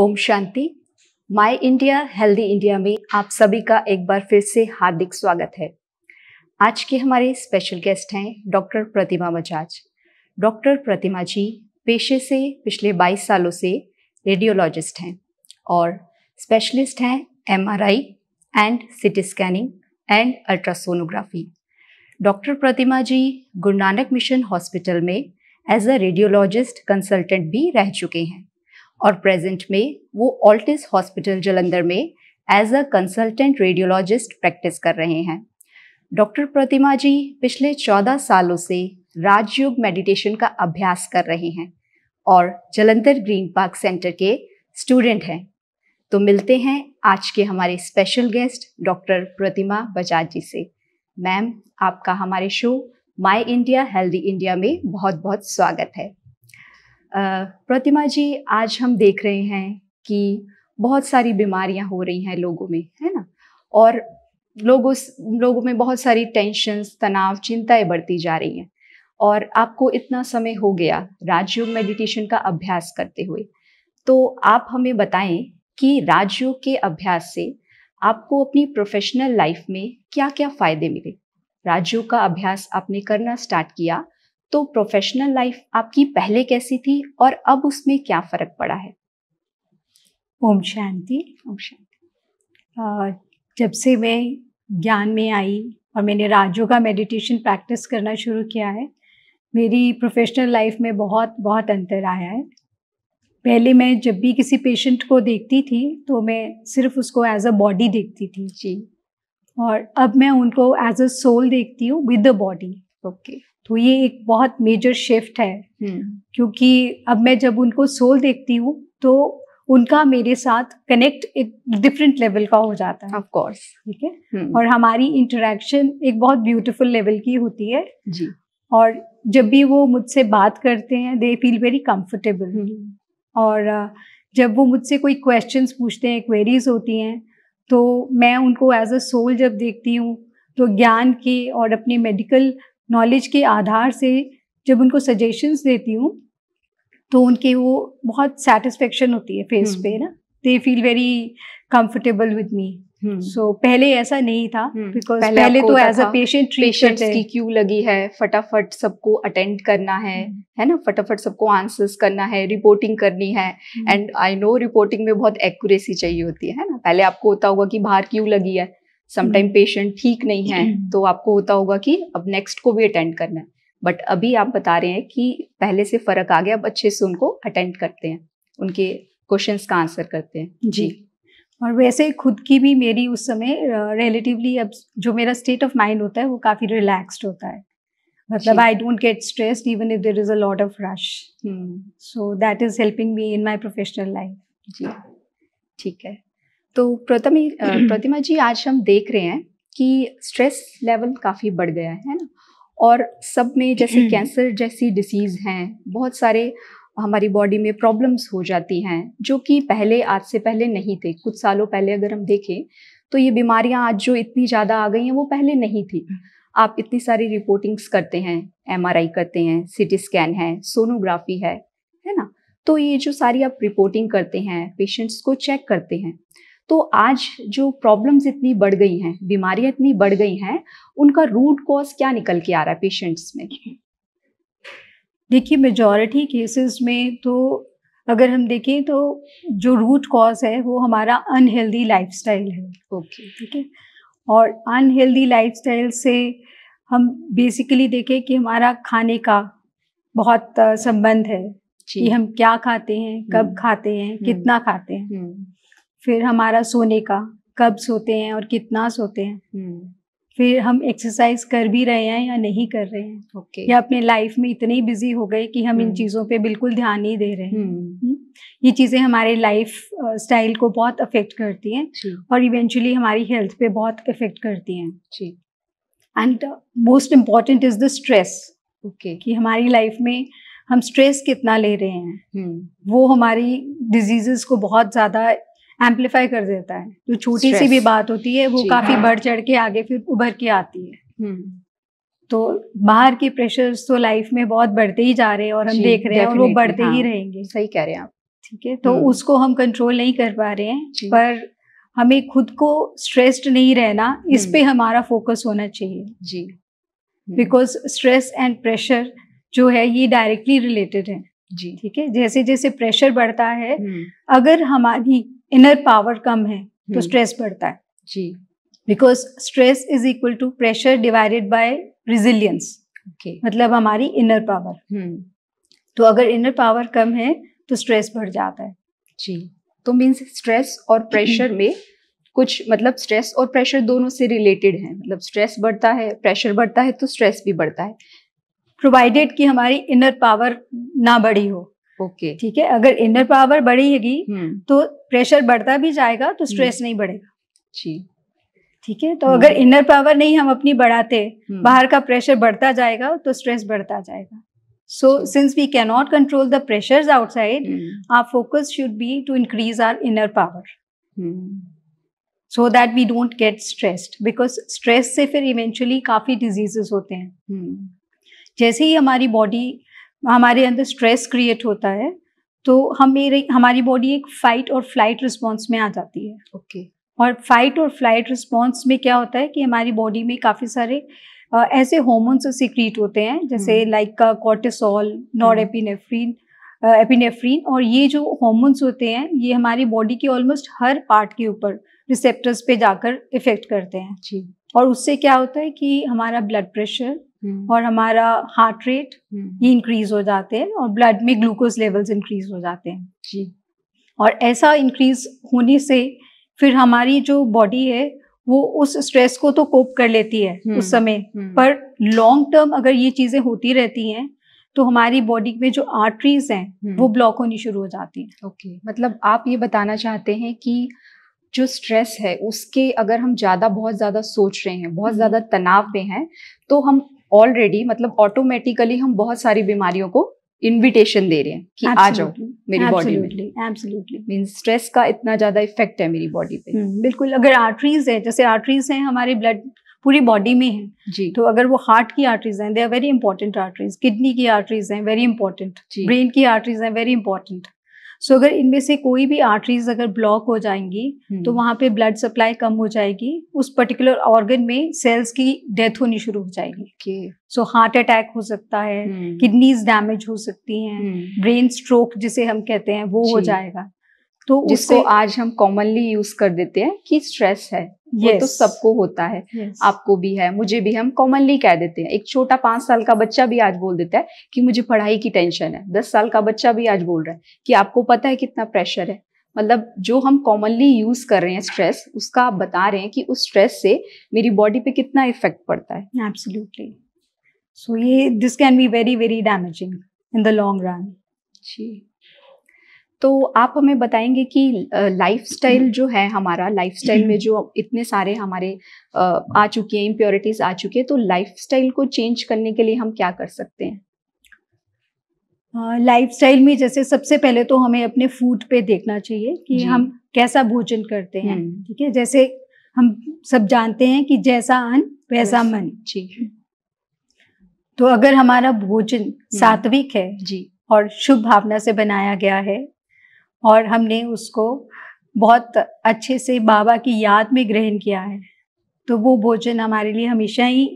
ओम शांति my India healthy India में आप सभी का एक बार फिर से हार्दिक स्वागत है आज के हमारे स्पेशल गेस्ट हैं डॉक्टर प्रतिमा बजाज डॉक्टर प्रतिमा जी पेशे से पिछले 22 सालों से रेडियोलॉजिस्ट हैं और स्पेशलिस्ट हैं MRI and CT scanning and ultrasonography doctor Pratima ji Guru Nanak mission hospital में एज अ रेडियोलॉजिस्ट कंसल्टेंट भी रह चुके हैं और प्रेजेंट में वो ऑल्टिस हॉस्पिटल जलंधर में as a consultant radiologist practice कर रहे हैं डॉक्टर प्रतिमा जी पिछले चौदह सालों से राजयोग मेडिटेशन का अभ्यास कर रहे हैं और जलंधर ग्रीन पार्क सेंटर के स्टूडेंट हैं तो मिलते हैं आज के हमारे special guest doctor Pratima Bajaj ji से मैम आपका हमारे show my India healthy India में बहुत बहुत स्वागत है प्रतिमा जी आज हम देख रहे हैं कि बहुत सारी बीमारियां हो रही हैं लोगों में है ना और लोगों लोगों में बहुत सारी टेंशन तनाव चिंताएं बढ़ती जा रही हैं और आपको इतना समय हो गया राजयोग मेडिटेशन का अभ्यास करते हुए तो आप हमें बताएं कि राजयोग के अभ्यास से आपको अपनी प्रोफेशनल लाइफ में क्या क्या फ़ायदे मिले राजयोग का अभ्यास आपने करना स्टार्ट किया तो प्रोफेशनल लाइफ आपकी पहले कैसी थी और अब उसमें क्या फर्क पड़ा है ओम शांति ओम शांति जब से मैं ज्ञान में आई और मैंने का मेडिटेशन प्रैक्टिस करना शुरू किया है मेरी प्रोफेशनल लाइफ में बहुत बहुत अंतर आया है पहले मैं जब भी किसी पेशेंट को देखती थी तो मैं सिर्फ उसको एज अ बॉडी देखती थी जी और अब मैं उनको एज अ सोल देखती हूँ विद द बॉडी ओके तो ये एक बहुत मेजर शिफ्ट है हम्म। क्योंकि अब मैं जब उनको सोल देखती हूँ तो उनका मेरे साथ कनेक्ट एक डिफरेंट लेवल का हो जाता है ऑफ कोर्स ठीक है हम्म। और हमारी इंटरेक्शन एक बहुत ब्यूटीफुल लेवल की होती है जी और जब भी वो मुझसे बात करते हैं दे फील वेरी कंफर्टेबल और जब वो मुझसे कोई क्वेश्चंस पूछते हैं क्वेरीज होती हैं तो मैं उनको एज अ सोल जब देखती हूँ तो ज्ञान के और अपने मेडिकल नॉलेज के आधार से जब उनको सजेशंस देती हूँ तो उनके वो बहुत सेटिस्फेक्शन होती है फेस हम्म। पे ना they feel very comfortable with me so पहले ऐसा नहीं था बिकॉज हम्म। पहले, पहले तो एज अ पेशेंट पेशेंट्स की क्यू लगी है फटाफट सबको अटेंड करना है हम्म। है ना फटाफट सबको आंसर्स करना है रिपोर्टिंग करनी है एंड आई नो रिपोर्टिंग में बहुत एक्यूरेसी चाहिए होती है ना पहले आपको होता होगा कि बाहर क्यों लगी है समटाइम हम्म। पेशेंट ठीक नहीं है हम्म। तो आपको होता होगा कि अब नेक्स्ट को भी अटेंड करना है बट अभी आप बता रहे हैं कि पहले से फर्क आ गया अब अच्छे से उनको अटेंड करते हैं उनके क्वेश्चन का आंसर करते हैं जी और वैसे खुद की भी मेरी उस समय रिलेटिवली अब जो मेरा स्टेट ऑफ माइंड होता है वो काफ़ी रिलैक्सड होता है मतलब I don't get stressed even if there is a lot of rush so that is helping me in my professional life जी ठीक है तो प्रथम प्रतिमा जी आज हम देख रहे हैं कि स्ट्रेस लेवल काफ़ी बढ़ गया है ना और सब में जैसे कैंसर जैसी डिसीज़ हैं बहुत सारे हमारी बॉडी में प्रॉब्लम्स हो जाती हैं जो कि पहले आज से पहले नहीं थे कुछ सालों पहले अगर हम देखें तो ये बीमारियां आज जो इतनी ज़्यादा आ गई हैं वो पहले नहीं थी आप इतनी सारी रिपोर्टिंग्स करते हैं एमआरआई करते हैं सिटी स्कैन है सोनोग्राफी है है ना तो ये जो सारी आप रिपोर्टिंग करते हैं पेशेंट्स को चेक करते हैं तो आज जो प्रॉब्लम्स इतनी बढ़ गई हैं बीमारियां इतनी बढ़ गई हैं उनका रूट कॉज क्या निकल के आ रहा है पेशेंट्स में देखिए मेजॉरिटी केसेस में तो अगर हम देखें तो जो रूट कॉज है वो हमारा अनहेल्दी लाइफ है ओके ठीक है और अनहेल्दी लाइफ से हम बेसिकली देखें कि हमारा खाने का बहुत संबंध है कि हम क्या खाते हैं कब हम्म। खाते हैं हम्म। कितना खाते हैं हम्म। फिर हमारा सोने का कब सोते हैं और कितना सोते हैं हम्म। फिर हम एक्सरसाइज कर भी रहे हैं या नहीं कर रहे हैं okay. या अपने लाइफ में इतने ही बिजी हो गए कि हम इन हम्म। चीज़ों पे बिल्कुल ध्यान नहीं दे रहे हैं हम्म। ये चीज़ें हमारे लाइफ स्टाइल को बहुत अफेक्ट करती हैं और इवेंचुअली हमारी हेल्थ पे बहुत इफेक्ट करती हैं and most important is the stress okay कि हमारी लाइफ में हम स्ट्रेस कितना ले रहे हैं hmm. वो हमारी डिजीजेस को बहुत ज़्यादा एम्पलीफाई कर देता है जो छोटी सी भी बात होती है वो काफी बढ़ चढ़ के आगे फिर उभर के आती है हम्म। तो बाहर के प्रेशर्स तो लाइफ में बहुत बढ़ते ही जा रहे हैं और हम देख रहे हैं और वो बढ़ते हाँ, ही रहेंगे सही कह रहे हैं आप ठीक है तो हम्म। उसको हम कंट्रोल नहीं कर पा रहे हैं पर हमें खुद को स्ट्रेस्ड नहीं रहना इस हम्म। पे हमारा फोकस होना चाहिए जी बिकॉज स्ट्रेस एंड प्रेशर जो है ये डायरेक्टली रिलेटेड है जी ठीक है जैसे जैसे प्रेशर बढ़ता है अगर हमारी इनर पावर कम है तो स्ट्रेस हम्म। बढ़ता है जी because stress is equal to pressure divided by resilience मतलब हमारी इनर पावर हम्म। तो अगर इनर पावर कम है तो स्ट्रेस बढ़ जाता है जी तो मीन्स स्ट्रेस और प्रेशर में कुछ मतलब स्ट्रेस और प्रेशर दोनों से रिलेटेड है मतलब स्ट्रेस बढ़ता है प्रेशर बढ़ता है तो स्ट्रेस भी बढ़ता है प्रोवाइडेड कि हमारी इनर पावर ना बढ़ी हो ओके ठीक है अगर इनर पावर बढ़ेगी हम्म। तो प्रेशर बढ़ता भी जाएगा तो स्ट्रेस हम्म। नहीं बढ़ेगा जी ठीक है तो अगर इनर हम्म। पावर नहीं हम अपनी बढ़ाते बाहर का प्रेशर बढ़ता जाएगा तो स्ट्रेस बढ़ता जाएगा so since we can not control the pressures outside our focus should be to increase our inner power so that we don't get stressed because stress से फिर इवेंचुअली काफी डिजीजेस होते हैं जैसे ही हमारी बॉडी हमारे अंदर स्ट्रेस क्रिएट होता है तो हम हमारी बॉडी एक फाइट और फ्लाइट रिस्पॉन्स में आ जाती है ओके okay. और फाइट और फ्लाइट रिस्पॉन्स में क्या होता है कि हमारी बॉडी में काफ़ी सारे आ, ऐसे हॉर्मोन्स सिक्रीट होते हैं जैसे लाइक कॉर्टिसोल एपिनेफ्रीन एपिनेफ्रीन और ये जो हॉर्मोन्स होते हैं ये हमारी बॉडी के ऑलमोस्ट हर पार्ट के ऊपर रिसेप्टर्स पे जाकर इफेक्ट करते हैं जी और उससे क्या होता है कि हमारा ब्लड प्रेशर हम्म। और हमारा हार्ट रेट ये इंक्रीज हो जाते हैं और ब्लड में ग्लूकोज लेवल्स इंक्रीज हो जाते हैं जी और ऐसा इंक्रीज होने से फिर हमारी जो बॉडी है वो उस स्ट्रेस को तो कोप कर लेती है हम्म। उस समय हम्म। पर लॉन्ग टर्म अगर ये चीजें होती रहती हैं तो हमारी बॉडी में जो आर्टरीज हैं वो ब्लॉक होनी शुरू हो जाती है ओके okay. मतलब आप ये बताना चाहते हैं कि जो स्ट्रेस है उसके अगर हम ज़्यादा बहुत ज़्यादा सोच रहे हैं बहुत ज़्यादा तनाव में हैं तो हम ऑलरेडी मतलब ऑटोमेटिकली हम बहुत सारी बीमारियों को इनविटेशन दे रहे हैं कि आ जाओ मेरी बॉडी में एब्सोल्युटली मीन स्ट्रेस का इतना ज्यादा इफेक्ट है मेरी बॉडी पे हम्म, बिल्कुल अगर आर्टरीज है जैसे आर्टरीज हैं हमारे ब्लड पूरी बॉडी में है जी तो अगर वो हार्ट की आर्टरीज हैं they are very important arteries kidney की आर्टरीज हैं वेरी इंपॉर्टेंट ब्रेन की आर्टरीज हैं वेरी इंपॉर्टेंट सो so, अगर इनमें से कोई भी आर्टरीज अगर ब्लॉक हो जाएंगी तो हम्म। वहां पे ब्लड सप्लाई कम हो जाएगी उस पर्टिकुलर ऑर्गन में सेल्स की डेथ होनी शुरू हो जाएगी सो हार्ट अटैक हो सकता है किडनीज हम्म। डैमेज हो सकती हैं ब्रेन हम्म। स्ट्रोक जिसे हम कहते हैं वो हो जाएगा तो जिसको आज हम कॉमनली यूज कर देते हैं कि स्ट्रेस है yes. वो तो सबको होता है yes. आपको भी है मुझे भी हम कॉमनली कह देते हैं एक छोटा पांच साल का बच्चा भी आज बोल देता है कि मुझे पढ़ाई की टेंशन है दस साल का बच्चा भी आज बोल रहा है कि आपको पता है कितना प्रेशर है मतलब जो हम कॉमनली यूज कर रहे हैं स्ट्रेस उसका आप बता रहे हैं कि उस स्ट्रेस से मेरी बॉडी पे कितना इफेक्ट पड़ता है एब्सोल्युटली सो ये this can be very very damaging in the long run जी तो आप हमें बताएंगे कि लाइफस्टाइल जो है हमारा लाइफस्टाइल में जो इतने सारे हमारे आ चुके हैं इम्प्योरिटीज आ चुके हैं तो लाइफस्टाइल को चेंज करने के लिए हम क्या कर सकते हैं लाइफ uh, में जैसे सबसे पहले तो हमें अपने फूड पे देखना चाहिए कि हम कैसा भोजन करते हैं हम्म। ठीक है जैसे हम सब जानते हैं कि जैसा अन्न वैसा मन जी तो अगर हमारा भोजन हम्म। सात्विक है जी और शुभ भावना से बनाया गया है और हमने उसको बहुत अच्छे से बाबा की याद में ग्रहण किया है तो वो भोजन हमारे लिए हमेशा ही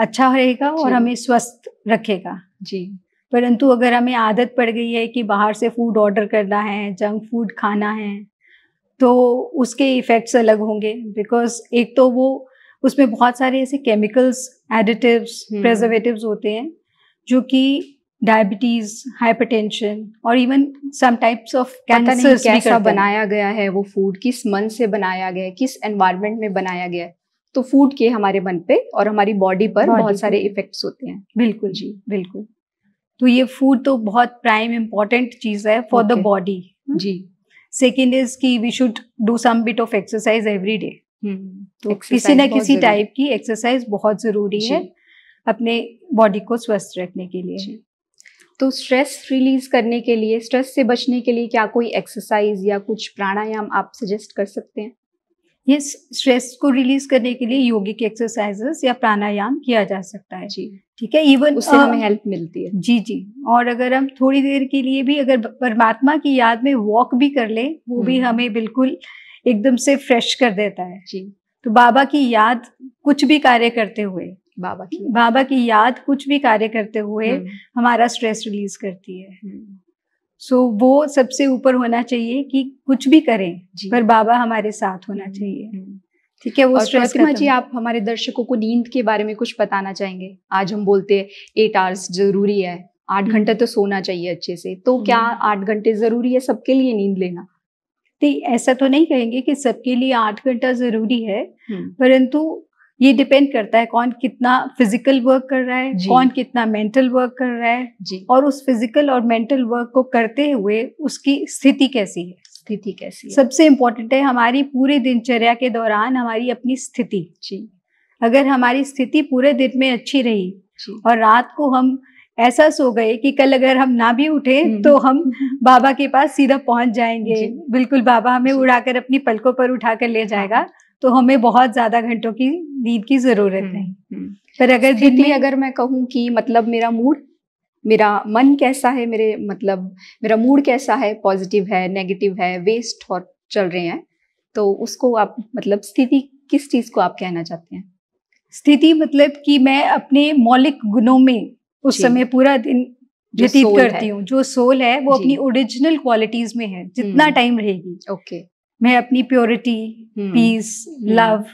अच्छा रहेगा और हमें स्वस्थ रखेगा जी परंतु अगर हमें आदत पड़ गई है कि बाहर से फूड ऑर्डर करना है जंक फूड खाना है तो उसके इफ़ेक्ट्स अलग होंगे बिकॉज एक तो वो उसमें बहुत सारे ऐसे केमिकल्स एडिटिव्स प्रजर्वेटिव होते हैं जो कि डायबिटीज हाइपरटेंशन और even some types of cancer कैसा बनाया गया है वो फूड किस मन से बनाया गया है किस एनवायरमेंट में बनाया गया है तो फूड के हमारे मन पे और हमारी बॉडी पर body बहुत सारे इफेक्ट्स होते हैं बिल्कुल जी बिल्कुल तो ये फूड तो बहुत प्राइम इम्पॉर्टेंट चीज है फॉर द बॉडी जी हम्म, तो सेकेंड इज की we should do some bit of exercise every day तो किसी ना किसी टाइप की एक्सरसाइज बहुत जरूरी है अपने बॉडी को स्वस्थ रखने के लिए तो स्ट्रेस रिलीज करने के लिए स्ट्रेस से बचने के लिए क्या कोई एक्सरसाइज या कुछ प्राणायाम आप सजेस्ट कर सकते हैं ये yes, स्ट्रेस को रिलीज करने के लिए योगिक एक्सरसाइजेस या प्राणायाम किया जा सकता है जी ठीक है इवन उससे हमें हेल्प मिलती है जी जी और अगर हम थोड़ी देर के लिए भी अगर परमात्मा की याद में वॉक भी कर ले वो भी हम्म। हमें बिल्कुल एकदम से फ्रेश कर देता है जी तो बाबा की याद कुछ भी कार्य करते हुए बाबा की बाबा की याद कुछ भी कार्य करते हुए हम्म। हमारा स्ट्रेस रिलीज करती है सो हम्म। so, वो सबसे ऊपर होना चाहिए कि कुछ भी करें पर बाबा हमारे साथ होना हम्म। चाहिए ठीक है वो स्ट्रेस जी आप हमारे दर्शकों को नींद के बारे में कुछ बताना चाहेंगे आज हम बोलते हैं एट आवर्स जरूरी है आठ घंटे तो सोना चाहिए अच्छे से तो क्या आठ घंटे जरूरी है सबके लिए नींद लेना ऐसा तो नहीं कहेंगे कि सबके लिए आठ घंटा जरूरी है परंतु ये डिपेंड करता है कौन कितना फिजिकल वर्क कर रहा है कौन कितना मेंटल वर्क कर रहा है जी और उस फिजिकल और मेंटल वर्क को करते हुए उसकी स्थिति कैसी है स्थिति कैसी है? सबसे इम्पोर्टेंट है हमारी पूरे दिनचर्या के दौरान हमारी अपनी स्थिति जी अगर हमारी स्थिति पूरे दिन में अच्छी रही और रात को हम ऐसा सो गए कि कल अगर हम ना भी उठे हम्म। तो हम बाबा के पास सीधा पहुंच जाएंगे बिल्कुल बाबा हमें उड़ाकर अपनी पलकों पर उठाकर ले हाँ। जाएगा तो हमें बहुत ज्यादा घंटों की नींद की जरूरत हम्म, नहीं हम्म। पर अगर दिन अगर मैं कहूँ कि मतलब मेरा मूड मेरा मन कैसा है मेरे मतलब मेरा मूड कैसा है पॉजिटिव है नेगेटिव है वेस्ट और चल रहे हैं तो उसको आप मतलब स्थिति किस चीज को आप कहना चाहते हैं स्थिति मतलब कि मैं अपने मौलिक गुणों में उस समय पूरा दिन व्यतीत करती हूँ जो सोल है वो अपनी ओरिजिनल क्वालिटीज में है जितना टाइम हम्म। रहेगी ओके मैं अपनी प्योरिटी पीस लव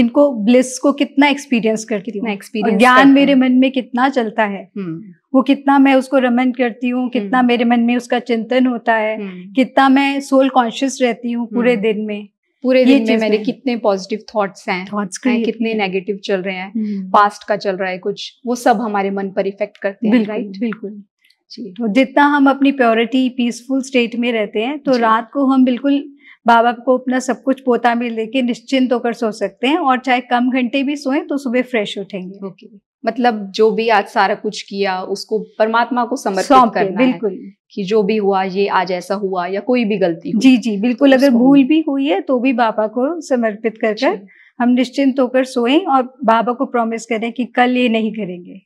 इनको ब्लिस को कितना एक्सपीरियंस करती हूँ ज्ञान मेरे मन में कितना चलता है हम्म। वो कितना मैं उसको रमन करती हूँ कितना हम्म। मेरे मन में उसका चिंतन होता है हम्म। कितना मैं सोल कॉन्शियस रहती हूँ पूरे दिन में पूरे दिन में मेरे कितने पॉजिटिव थॉट्स हैं थॉट्स कितने नेगेटिव चल रहे हैं पास्ट का चल रहा है कुछ वो सब हमारे मन पर इफेक्ट करते हैं राइट बिल्कुल जी तो जितना हम अपनी प्योरिटी पीसफुल स्टेट में रहते हैं तो रात को हम बिल्कुल माँ बाप को अपना सब कुछ पोता में लेके निश्चिंत होकर सो सकते हैं और चाहे कम घंटे भी सोएं तो सुबह फ्रेश उठेंगे ओके मतलब जो भी आज सारा कुछ किया उसको परमात्मा को समर्पित करना बिल्कुल है कि जो भी हुआ ये आज ऐसा हुआ या कोई भी गलती हुई। जी जी बिल्कुल अगर भूल भी हुई है तो भी बाबा को समर्पित कर कर हम निश्चिंत होकर सोएं और बाबा को प्रॉमिस करें कि कल ये नहीं करेंगे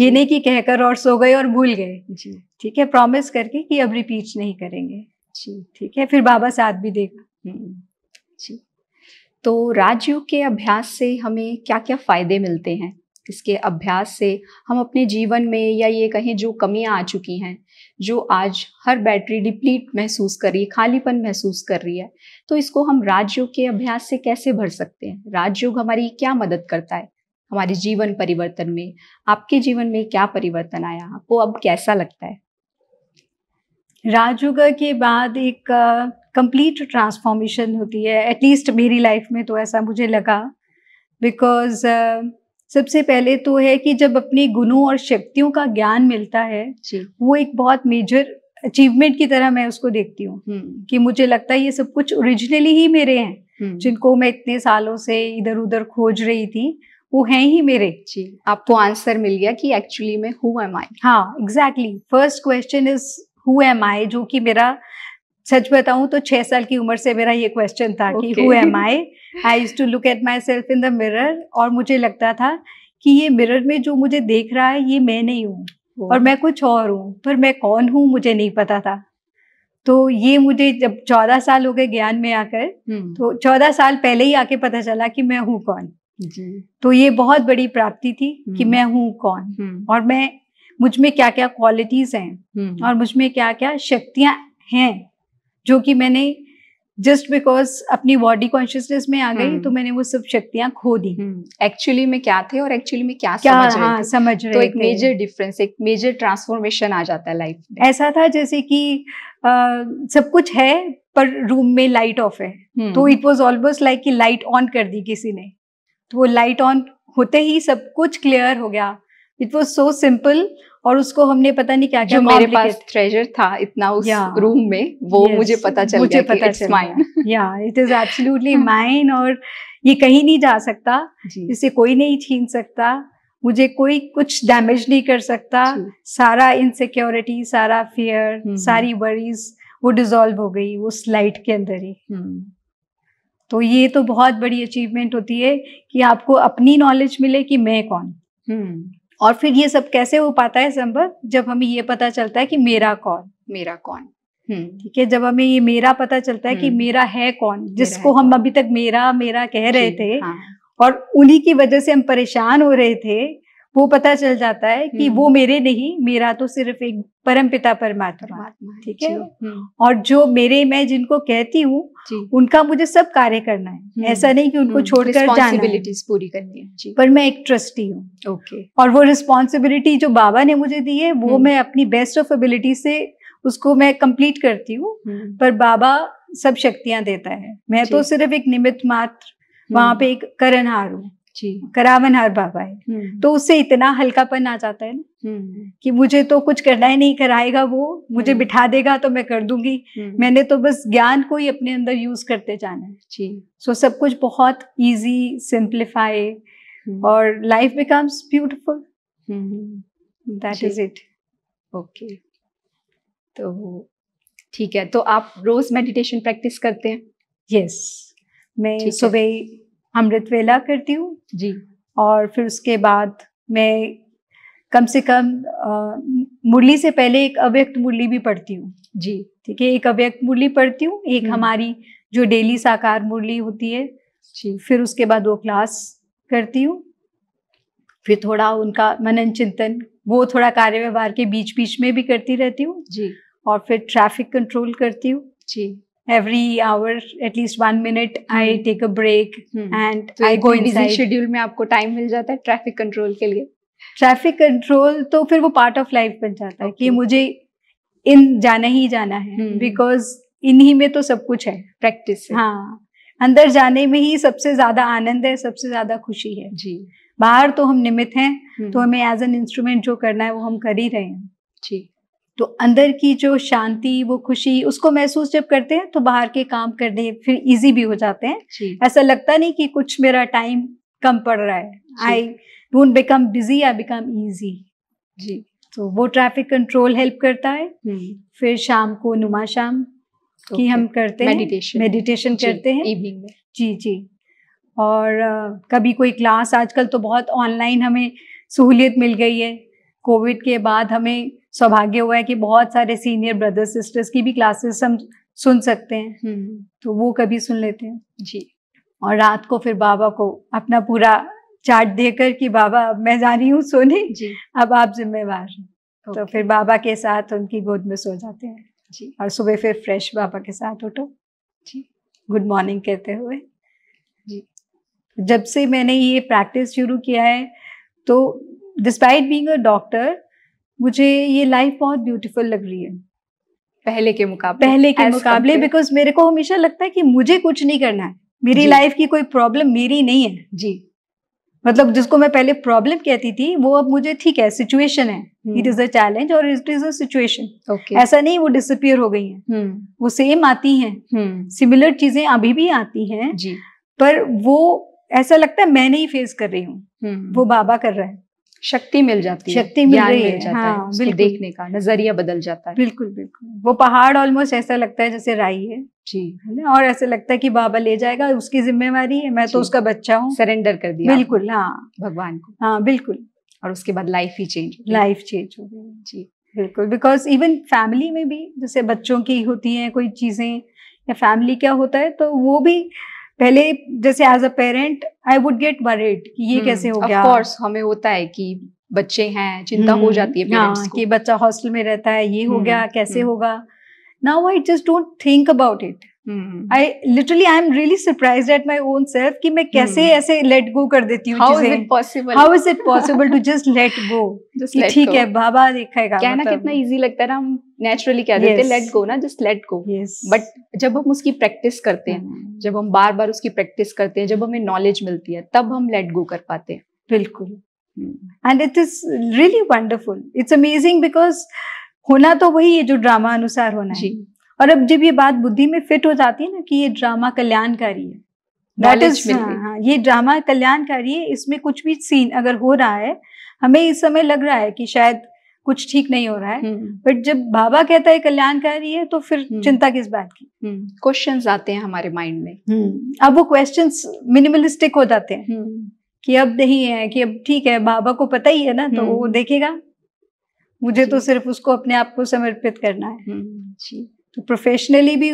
ये नहीं कि कहकर और सो गए और भूल गए जी ठीक है प्रॉमिस करके कि अब रिपीट नहीं करेंगे जी ठीक है फिर बाबा साथ भी देगा हम्म, जी तो राजयोग के अभ्यास से हमें क्या क्या फायदे मिलते हैं इसके अभ्यास से हम अपने जीवन में या ये कहें जो कमियां आ चुकी हैं जो आज हर बैटरी डिप्लीट महसूस कर रही है खालीपन महसूस कर रही है तो इसको हम राजयोग के अभ्यास से कैसे भर सकते हैं राजयोग हमारी क्या मदद करता है हमारे जीवन परिवर्तन में आपके जीवन में क्या परिवर्तन आया आपको अब कैसा लगता है राजयुगा के बाद एक कंप्लीट uh, ट्रांसफॉर्मेशन होती है एटलीस्ट मेरी लाइफ में तो ऐसा मुझे लगा बिकॉज uh, सबसे पहले तो है कि जब अपने गुणों और शक्तियों का ज्ञान मिलता है वो एक बहुत मेजर अचीवमेंट की तरह मैं उसको देखती हूँ हम्म। कि मुझे लगता है ये सब कुछ ओरिजिनली ही मेरे हैं हम्म। जिनको मैं इतने सालों से इधर उधर खोज रही थी वो हैं ही मेरे जी आपको आंसर मिल गया कि एक्चुअली मैं हूँ एम आई हाँ exactly first question is who am I जो कि मेरा सच बताऊं तो छह साल की उम्र से मेरा ये क्वेश्चन था okay. कि who am I I use to look at my self in the mirror और मुझे लगता था कि ये मिरर में जो मुझे देख रहा है ये मैं नहीं हूँ oh. और मैं कुछ और हूँ पर मैं कौन हूँ मुझे नहीं पता था तो ये मुझे जब चौदह साल हो गए ज्ञान में आकर hmm. तो चौदह साल पहले ही आके पता चला कि मैं हूँ कौन जी. तो ये बहुत बड़ी प्राप्ति थी कि हम्म। मैं हूँ कौन हम्म। और मैं मुझ में क्या क्या क्वालिटीज हैं हम्म। और मुझ में क्या क्या शक्तियां हैं जो कि मैंने जस्ट बिकॉज अपनी बॉडी कॉन्शियसनेस में आ गई हम्म। तो मैंने वो सब शक्तियां खो दी एक्चुअली हम्म। में क्या थे और एक्चुअली में क्या, क्या समझ हाँ, रहे समझ तो रहे तो एक मेजर डिफरेंस एक मेजर ट्रांसफॉर्मेशन आ जाता है लाइफ में ऐसा था जैसे कि आ, सब कुछ है पर रूम में लाइट ऑफ है तो इट वॉज ऑलमोस्ट लाइक कि लाइट ऑन कर दी किसी ने तो वो लाइट ऑन होते ही सब कुछ क्लियर हो गया इट वॉज सो सिंपल और उसको हमने पता नहीं क्या जो क्या मेरे पास ट्रेजर था इतना उस yeah. रूम में वो yes, मुझे पता चल मुझे गया पता इट्स माइन या इट इज एब्सोल्युटली माइन और ये कहीं नहीं जा सकता इसे कोई नहीं छीन सकता मुझे कोई कुछ डैमेज नहीं कर सकता सारा इनसिक्योरिटी सारा फियर हम्म, हम्म। सारी वरीज वो डिजोल्व हो गई वो स्लाइड के अंदर ही हम्म। तो ये तो बहुत बड़ी अचीवमेंट होती है कि आपको अपनी नॉलेज मिले कि मैं कौन और फिर ये सब कैसे हो पाता है संभव जब हमें ये पता चलता है कि मेरा कौन मेरा कौन हम्म, ठीक है जब हमें ये मेरा पता चलता है कि हम्म। मेरा है कौन जिसको है हम कौन? अभी तक मेरा मेरा कह रहे थे हाँ। और उन्हीं की वजह से हम परेशान हो रहे थे वो पता चल जाता है कि वो हम्म। मेरे नहीं मेरा तो सिर्फ एक परमपिता परमात्मा ठीक है हम्म। और जो मेरे मैं जिनको कहती हूँ उनका मुझे सब कार्य करना है हम्म, ऐसा नहीं कि उनको छोड़कर रिस्पॉन्सिबिलिटीज पूरी करनी है पर मैं एक ट्रस्टी हूँ ओके और वो रिस्पॉन्सिबिलिटी जो बाबा ने मुझे दी है वो मैं अपनी बेस्ट ऑफ एबिलिटी से उसको मैं कंप्लीट करती हूँ पर बाबा सब शक्तियां देता है मैं तो सिर्फ एक निमित्त मात्र वहां पे एक करणहार हूँ करावन हार बाबा है हम्म। तो उससे इतना हल्कापन आ जाता है ना हम्म। कि मुझे तो कुछ करना ही नहीं कराएगा वो मुझे हम्म। बिठा देगा तो मैं कर दूंगी मैंने तो बस ज्ञान को ही अपने अंदर यूज करते जाना है जी सो so, सब कुछ बहुत इजी सिंप्लीफाई और life becomes beautiful that is it okay तो ठीक है तो आप रोज मेडिटेशन प्रैक्टिस करते हैं यस yes. मैं सुबह अमृत वेला करती हूँ जी और फिर उसके बाद मैं कम से कम मुरली से पहले एक अव्यक्त मुरली भी पढ़ती हूँ जी ठीक है एक अव्यक्त मुरली पढ़ती हूँ एक हम्म। हमारी जो डेली साकार मुरली होती है जी फिर उसके बाद वो क्लास करती हूँ फिर थोड़ा उनका मनन चिंतन वो थोड़ा कार्य व्यवहार के बीच बीच में भी करती रहती हूँ जी और फिर ट्रैफिक कंट्रोल करती हूँ जी every hour at least one minute hmm. I take a break hmm. and so तो I go inside. शेड्यूल में आपको टाइम मिल जाता है ट्रैफिक कंट्रोल के लिए ट्रैफिक कंट्रोल तो फिर वो पार्ट ऑफ लाइफ बन जाता है okay. कि मुझे इन जाना ही जाना है बिकॉज hmm. इन्हीं में तो सब कुछ है प्रैक्टिस हाँ अंदर जाने में ही सबसे ज्यादा आनंद है सबसे ज्यादा खुशी है जी बाहर तो हम निमित हैं hmm. तो हमें एज एन इंस्ट्रूमेंट जो करना है वो हम कर ही रहे हैं जी तो अंदर की जो शांति वो खुशी उसको महसूस जब करते हैं तो बाहर के काम करने फिर इजी भी हो जाते हैं ऐसा लगता नहीं कि कुछ मेरा टाइम कम पड़ रहा है I don't become busy I become easy जी तो वो ट्रैफिक कंट्रोल हेल्प करता है हम्म। फिर शाम को नुमा शाम okay. की हम करते हैं मेडिटेशन करते हैं इवनिंग में जी जी और कभी कोई क्लास आजकल तो बहुत ऑनलाइन हमें सहूलियत मिल गई है कोविड के बाद हमें सौभाग्य हुआ है कि बहुत सारे सीनियर ब्रदर्स सिस्टर्स की भी क्लासेस हम सुन सकते हैं हम्म। तो वो कभी सुन लेते हैं जी और रात को फिर बाबा को अपना पूरा चार्ट देकर कि बाबा अब मैं जा रही हूँ सोने जी अब आप जिम्मेवार हैं तो फिर बाबा के साथ उनकी गोद में सो जाते हैं जी और सुबह फिर फ्रेश बाबा के साथ उठो जी गुड मॉर्निंग कहते हुए जी जब से मैंने ये प्रैक्टिस शुरू किया है तो डिस्पाइट बींग अ डॉक्टर मुझे ये लाइफ बहुत ब्यूटीफुल लग रही है पहले के मुकाबले पहले के मुकाबले बिकॉज मेरे को हमेशा लगता है कि मुझे कुछ नहीं करना है मेरी लाइफ की कोई प्रॉब्लम मेरी नहीं है जी मतलब जिसको मैं पहले प्रॉब्लम कहती थी वो अब मुझे ठीक है सिचुएशन है इट इज अ चैलेंज और इट इज अ सिचुएशन ऐसा नहीं वो डिसअपियर हो गई है हम्म। वो सेम आती हैं सिमिलर हम्म। चीजें अभी भी आती हैं जी पर वो ऐसा लगता है मैं नहीं फेस कर रही हूँ हम्म। वो बाबा कर रहा है शक्ति मिल जाती है शक्ति मिल रही मिल है हाँ, है देखने का नजरिया बदल जाता है बिल्कुल बिल्कुल वो पहाड़ ऑलमोस्ट ऐसा लगता है जैसे राई है जी है ना और ऐसा लगता है कि बाबा ले जाएगा उसकी जिम्मेवारी है मैं तो उसका बच्चा हूँ सरेंडर कर दिया बिल्कुल हाँ भगवान को हाँ बिल्कुल और उसके बाद लाइफ ही चेंज लाइफ चेंज हो गई जी बिल्कुल बिकॉज इवन फैमिली में भी जैसे बच्चों की होती हैं कोई चीज़ें या फैमिली क्या होता है तो वो भी पहले जैसे as a parent I would get worried कि ये hmm, कैसे हो गया कोर्स हमें होता है कि बच्चे हैं चिंता हो hmm, जाती है पेरेंट्स हाँ, कि बच्चा हॉस्टल में रहता है ये हो hmm, गया कैसे होगा now i just don't think about it I literally I am really surprise at my own self कि मैं कैसे hmm. ऐसे लेट गो कर देती हूँ how is it possible how is it possible to just let go ठीक है बाबा देखेगा क्या ना मतलब कितना इजी लगता है ना हम नेचुरली कह देते हैं लेट गो ना जस्ट लेट गो बट जब हम उसकी प्रैक्टिस करते हैं hmm. जब हम बार बार उसकी प्रैक्टिस करते हैं जब हमें नॉलेज मिलती है तब हम लेट गो कर पाते हैं बिल्कुल and it is really wonderful it's amazing because होना तो वही है जो ड्रामा अनुसार होना है और अब जब ये बात बुद्धि में फिट हो जाती है ना कि ये ड्रामा कल्याणकारी है दैट हाँ, इज हाँ ये ड्रामा कल्याणकारी है इसमें कुछ भी सीन अगर हो रहा है हमें इस समय लग रहा है कि शायद कुछ ठीक नहीं हो रहा है बट हम्म। जब बाबा कहता है कल्याणकारी है तो फिर हम्म। चिंता किस बात की क्वेश्चन हम्म। आते हैं हमारे माइंड में अब वो क्वेश्चन मिनिमलिस्टिक हो जाते हैं कि अब नहीं है कि अब ठीक है बाबा को पता ही है ना तो वो देखेगा मुझे तो सिर्फ उसको अपने आप को समर्पित करना है हम्म, जी तो प्रोफेशनली भी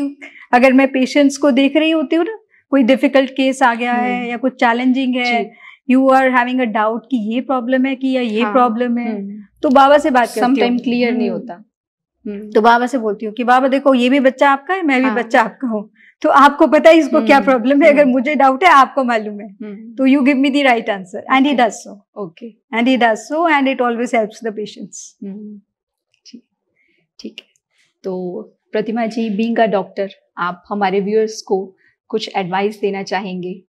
अगर मैं पेशेंट्स को देख रही होती हूँ ना कोई डिफिकल्ट केस आ गया है हम्म। या कुछ चैलेंजिंग है you are having a doubt कि ये प्रॉब्लम है कि या ये हाँ, प्रॉब्लम है हम्म। तो बाबा से बात समटाइम क्लियर नहीं होता तो बाबा से बोलती हूँ कि बाबा देखो ये भी बच्चा आपका है मैं भी हाँ, बच्चा आपका हूँ तो आपको पता है इसको क्या प्रॉब्लम हम्म, है अगर हम्म। मुझे डाउट है आपको मालूम है हम्म। तो you give me the right answer and he does so okay and he does so and it always helps the patients ठीक ठीक है तो प्रतिमा जी बींग अ डॉक्टर आप हमारे व्यूअर्स को कुछ एडवाइस देना चाहेंगे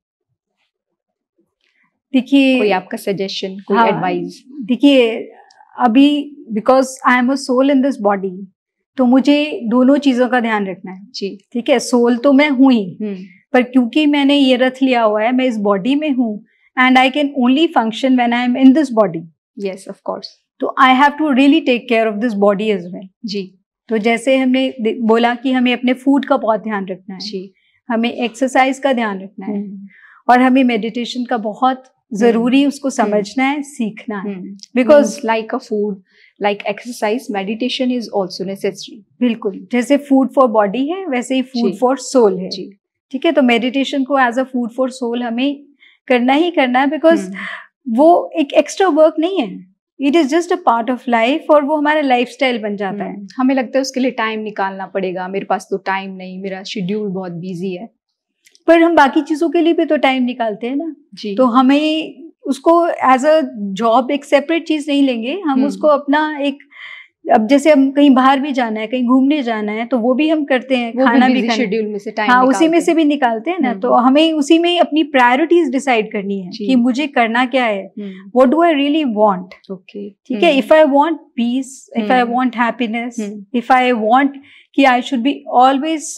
देखिए कोई आपका सजेशन कोई एडवाइस हाँ, देखिए अभी because I am a soul in this body तो मुझे दोनों चीजों का ध्यान रखना है जी ठीक है सोल तो मैं हूं ही हम्म। पर क्योंकि मैंने ये रथ लिया हुआ है मैं इस बॉडी में हूँ and I can only function when I am in this body yes of course तो I have to really take care of this body is well जी तो जैसे हमने बोला कि हमें अपने फूड का बहुत ध्यान रखना है जी हमें एक्सरसाइज का ध्यान रखना है हम्म। और हमें मेडिटेशन का बहुत जरूरी हम्म। उसको समझना है सीखना है because like a food like exercise meditation is also necessary बिल्कुल जैसे फूड फॉर बॉडी है वैसे ही फूड फॉर सोल है जी ठीक है तो मेडिटेशन को as a food for soul हमें करना ही करना है बिकॉज हम्म। वो एक एक्स्ट्रा वर्क नहीं है it is just a part of life और वो हमारा लाइफ बन जाता है हम्म। हमें लगता है उसके लिए टाइम निकालना पड़ेगा मेरे पास तो टाइम नहीं मेरा शेड्यूल बहुत बिजी है पर हम बाकी चीज़ों के लिए भी तो टाइम निकालते हैं ना जी तो हमें उसको एज अ जॉब एक सेपरेट चीज नहीं लेंगे हम हम्म। उसको अपना एक अब जैसे हम कहीं बाहर भी जाना है कहीं घूमने जाना है तो वो भी हम करते हैं खाना भी, भी शेड्यूल में से टाइम हाँ उसी में से भी निकालते हैं ना हम्म। तो हमें उसी में अपनी प्रायोरिटीज डिसाइड करनी है कि मुझे करना क्या है what do I really want okay ठीक है if I want peace if I want happiness if I want कि I should be always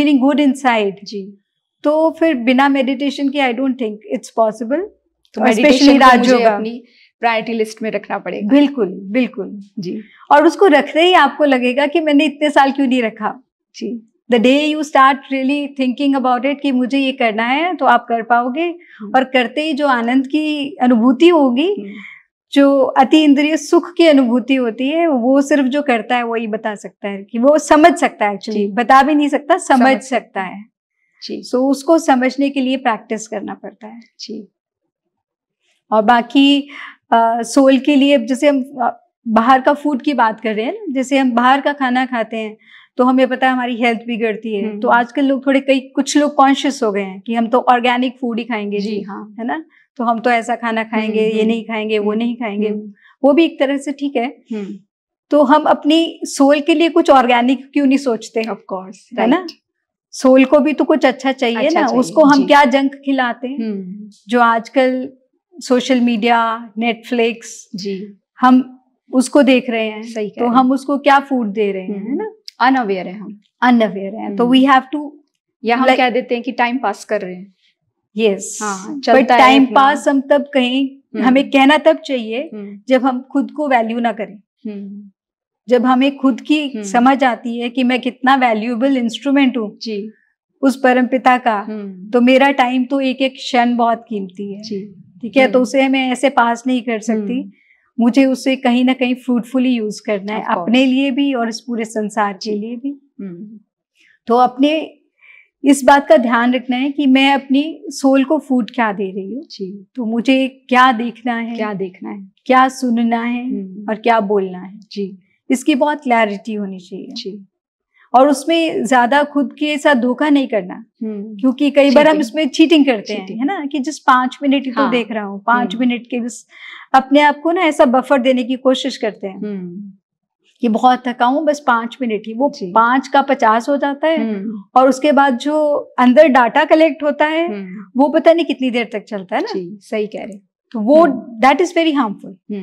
feeling good in जी तो फिर बिना मेडिटेशन के I don't think it's possible तो स्पेशली राज्यों अपनी प्रायोरिटी लिस्ट में रखना पड़ेगा बिल्कुल बिल्कुल जी और उसको रखते ही आपको लगेगा कि मैंने इतने साल क्यों नहीं रखा जी the day you start really thinking about it कि मुझे ये करना है तो आप कर पाओगे हम्म। और करते ही जो आनंद की अनुभूति होगी हम्म। जो अति इंद्रिय सुख की अनुभूति होती है वो सिर्फ जो करता है वो ही बता सकता है कि वो समझ सकता है एक्चुअली बता भी नहीं सकता समझ, समझ सकता है जी सो so, उसको समझने के लिए प्रैक्टिस करना पड़ता है जी और बाकी सोल के लिए जैसे हम बाहर का फूड की बात कर रहे हैं जैसे हम बाहर का खाना खाते हैं तो हमें पता है हमारी हेल्थ बिगड़ती है हम्म। तो आजकल लोग थोड़े कई कुछ लोग कॉन्शियस हो गए हैं कि हम तो ऑर्गेनिक फूड ही खाएंगे जी हाँ है ना तो हम तो ऐसा खाना हम्म, खाएंगे हम्म, ये नहीं खाएंगे वो नहीं खाएंगे वो भी एक तरह से ठीक है तो हम अपनी सोल के लिए कुछ ऑर्गेनिक क्यों नहीं सोचते ऑफ कोर्स है ना सोल को भी तो कुछ अच्छा चाहिए अच्छा ना चाहिए, उसको हम क्या जंक खिलाते हैं जो आजकल सोशल मीडिया नेटफ्लिक्स जी हम उसको देख रहे हैं सही तो हम उसको क्या फूड दे रहे हैं है ना अनअवेयर हम्म। है हम अनअवेयर है तो वी हैव टू या हम कह देते हैं कि टाइम पास कर रहे हैं यस बट टाइम पास हम तब कहें हम्म। हमें कहना तब चाहिए हम्म। जब हम खुद को वैल्यू ना करें जब हमें खुद की समझ आती है कि मैं कितना वैल्यूएबल इंस्ट्रूमेंट हूँ उस परमपिता का तो मेरा टाइम तो एक एक क्षण बहुत कीमती है ठीक है तो उसे मैं ऐसे पास नहीं कर सकती हम्म। मुझे उसे कहीं ना कहीं फ्रूटफुली यूज करना है अपने लिए भी और इस पूरे संसार के लिए भी हम्म। तो अपने इस बात का ध्यान रखना है कि मैं अपनी सोल को फूड क्या दे रही हूँ जी तो मुझे क्या देखना है क्या देखना है क्या सुनना है हम्म। और क्या बोलना है जी इसकी बहुत क्लैरिटी होनी चाहिए जी और उसमें ज्यादा खुद के साथ धोखा नहीं करना हम्म। क्योंकि कई बार हम इसमें चीटिंग करते हैं है ना कि जिस पांच मिनट ही हाँ। तो देख रहा हूँ पांच हम्म। मिनट के बस अपने आप को ना ऐसा बफर देने की कोशिश करते हैं हम्म। कि बहुत थका हूँ बस पांच मिनट ही वो पांच का पचास हो जाता है और उसके बाद जो अंदर डाटा कलेक्ट होता है वो पता नहीं कितनी देर तक चलता है ना सही कह रहे तो वो दैट इज वेरी हार्मफुल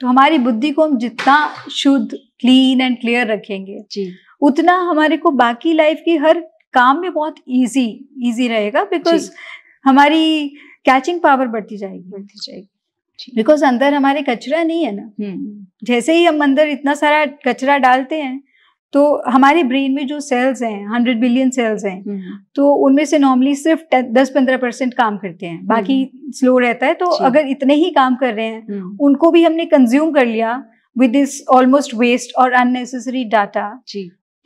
तो हमारी बुद्धि को हम जितना शुद्ध क्लीन एंड क्लियर रखेंगे जी उतना हमारे को बाकी लाइफ की हर काम में बहुत इजी इजी रहेगा बिकॉज हमारी कैचिंग पावर बढ़ती जाएगी बढ़ती जाएगी बिकॉज अंदर हमारे कचरा नहीं है ना हम्म, हम्म। जैसे ही हम अंदर इतना सारा कचरा डालते हैं तो हमारे ब्रेन में जो सेल्स हैं हंड्रेड बिलियन सेल्स हैं हम्म, तो उनमें से नॉर्मली सिर्फ दस पंद्रह परसेंट काम करते हैं बाकी स्लो रहता है तो अगर इतने ही काम कर रहे हैं उनको भी हमने कंज्यूम कर लिया विद दिस ऑलमोस्ट वेस्ट और अननेसेसरी डाटा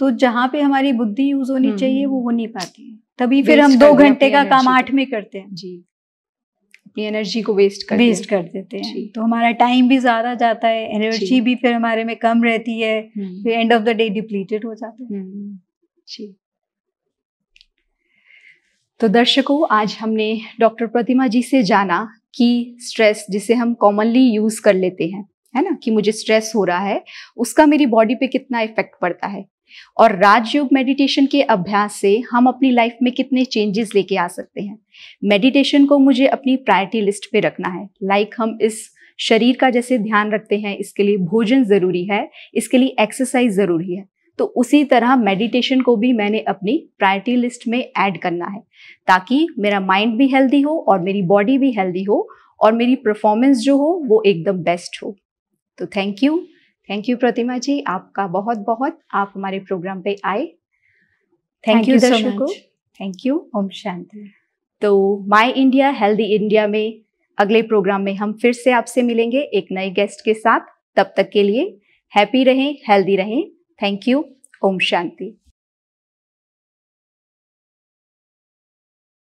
तो जहाँ पे हमारी बुद्धि यूज होनी हम्म, चाहिए हम्म। वो हो नहीं पाती है तभी फिर हम दो घंटे का काम आठ में करते हैं जी अपनी एनर्जी को वेस्ट कर वेस्ट कर देते हैं तो हमारा टाइम भी ज्यादा जाता है एनर्जी भी फिर हमारे में कम रहती है हम्म। फिर end of the day depleted हो जाते हैं जी तो दर्शकों आज हमने डॉक्टर प्रतिमा जी से जाना कि स्ट्रेस जिसे हम कॉमनली यूज कर लेते हैं है ना कि मुझे स्ट्रेस हो रहा है उसका मेरी बॉडी पे कितना इफेक्ट पड़ता है और राजयोग मेडिटेशन के अभ्यास से हम अपनी लाइफ में कितने चेंजेस लेके आ सकते हैं मेडिटेशन को मुझे अपनी प्रायोरिटी लिस्ट पे रखना है लाइक like हम इस शरीर का जैसे ध्यान रखते हैं इसके लिए भोजन ज़रूरी है इसके लिए एक्सरसाइज ज़रूरी है तो उसी तरह मेडिटेशन को भी मैंने अपनी प्रायोरिटी लिस्ट में ऐड करना है ताकि मेरा माइंड भी हेल्दी हो और मेरी बॉडी भी हेल्दी हो और मेरी परफॉर्मेंस जो हो वो एकदम बेस्ट हो तो thank you thank you Pratima ji आपका बहुत बहुत आप हमारे प्रोग्राम पे आए थैंक यू दर्शकों थैंक यू ओम शांति तो माय इंडिया हेल्दी इंडिया में अगले प्रोग्राम में हम फिर से आपसे मिलेंगे एक नए गेस्ट के साथ तब तक के लिए हैप्पी रहें हेल्दी रहें थैंक यू ओम शांति